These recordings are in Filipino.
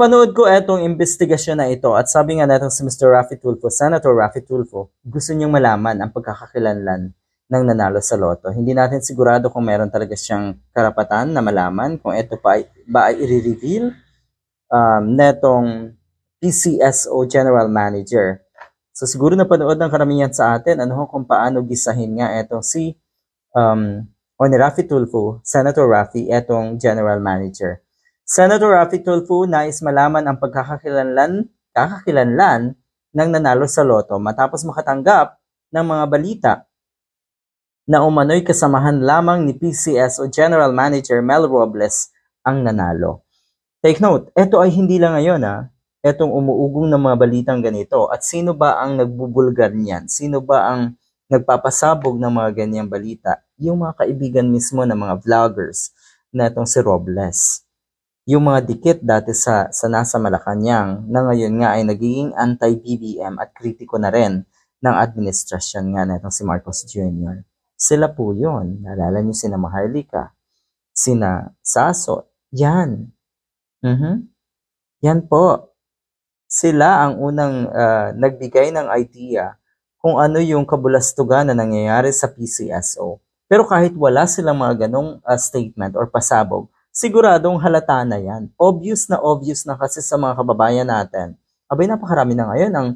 Panood ko etong investigasyon na ito at sabi nga natin si Mr. Rafi Tulfo, Senator Rafi Tulfo, gusto niyang malaman ang pagkakakilanlan ng nanalo sa loto. Hindi natin sigurado kung meron talaga siyang karapatan na malaman kung ito pa, ba ay i-reveal um, netong PCSO General Manager. So siguro na napanood ng karamihan sa atin ano kung paano gisahin nga etong si um, o ni Rafi Tulfo, Senator Rafi, etong General Manager. Senator Rafi Tulfo nais malaman ang pagkakakilanlan, kakakilanlan ng nanalo sa loto matapos makatanggap ng mga balita na umano'y kasamahan lamang ni PCS o General Manager Mel Robles ang nanalo. Take note, ito ay hindi lang ngayon ha. Ah. Etong umuugong ng mga balitang ganito. At sino ba ang nagbubulgar niyan? Sino ba ang nagpapasabog ng mga ganyang balita? Yung mga kaibigan mismo ng mga vloggers na itong si Robles yung mga dikit dati sa, sa nasa Malacanang na ngayon nga ay nagiging anti-BBM at kritiko na rin ng administrasyon nga netong si Marcos Jr. Sila po yun. Naalala niyo sina Maharlika, sina Sasot. Yan. Mm-hmm. Yan po. Sila ang unang uh, nagbigay ng idea kung ano yung kabulastugan na nangyayari sa PCSO. Pero kahit wala silang mga ganong uh, statement or pasabog, siguradong halata na yan. Obvious na obvious na kasi sa mga kababayan natin. Abay, napakarami na ngayon ang,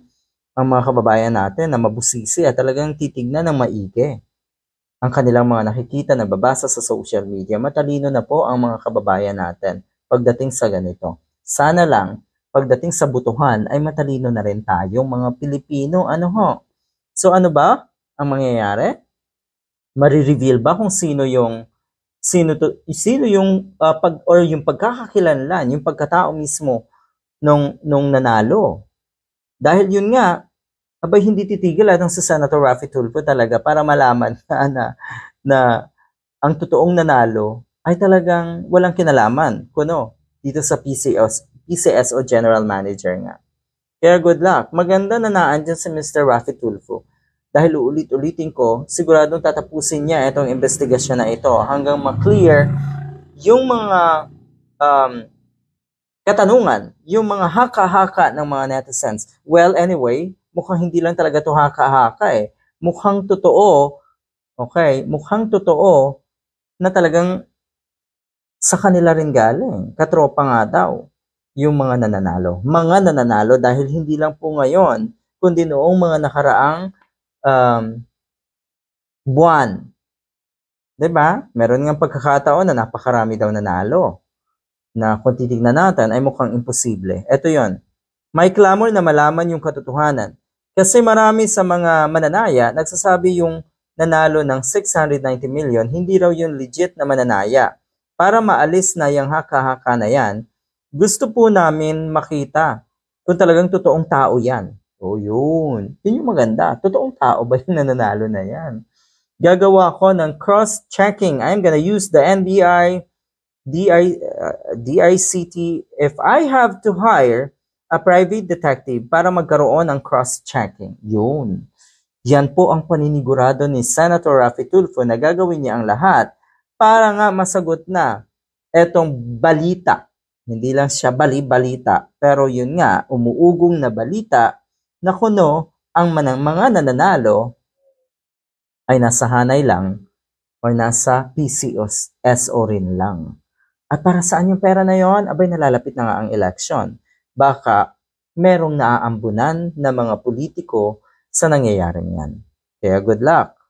ang mga kababayan natin na mabusisi at talagang titignan ng maigi. Ang kanilang mga nakikita na babasa sa social media, matalino na po ang mga kababayan natin pagdating sa ganito. Sana lang, pagdating sa butuhan, ay matalino na rin tayo, mga Pilipino. Ano ho? So ano ba ang mangyayari? Marireveal ba kung sino yung sino to, sino yung uh, pag or yung pagkakakilanlan, yung pagkatao mismo nung nung nanalo. Dahil yun nga, abay hindi titigil at ah, sa Senator Rafi Tulfo talaga para malaman na, na, na ang totoong nanalo ay talagang walang kinalaman kuno dito sa PCS, PCSO General Manager nga. Kaya good luck. Maganda na naan dyan si Mr. Rafi Tulfo dahil uulit-ulitin ko, siguradong tatapusin niya itong investigasyon na ito hanggang ma-clear yung mga um, katanungan, yung mga haka-haka ng mga netizens. Well, anyway, mukhang hindi lang talaga to haka-haka eh. Mukhang totoo, okay, mukhang totoo na talagang sa kanila rin galing. Katropa nga daw yung mga nananalo. Mga nananalo dahil hindi lang po ngayon, kundi noong mga nakaraang um, buwan. 'Di diba? Meron nga pagkakataon na napakarami daw nanalo na kung titignan natin ay mukhang imposible. Ito yon. May clamor na malaman yung katotohanan. Kasi marami sa mga mananaya nagsasabi yung nanalo ng 690 million, hindi raw yun legit na mananaya. Para maalis na yung haka-haka na yan, gusto po namin makita kung talagang totoong tao yan. Oh, yun. Yun yung maganda. Totoong tao ba yung nananalo na yan? Gagawa ko ng cross-checking. I'm gonna use the NBI, DI, uh, DICT if I have to hire a private detective para magkaroon ng cross-checking. Yun. Yan po ang paninigurado ni Senator Rafi Tulfo na gagawin niya ang lahat para nga masagot na etong balita. Hindi lang siya bali-balita, pero yun nga, umuugong na balita na kuno ang manang mga nananalo ay nasa hanay lang o nasa PCSO rin lang. At para saan yung pera na yon? Abay, nalalapit na nga ang eleksyon. Baka merong naaambunan na mga politiko sa nangyayari niyan. Kaya good luck!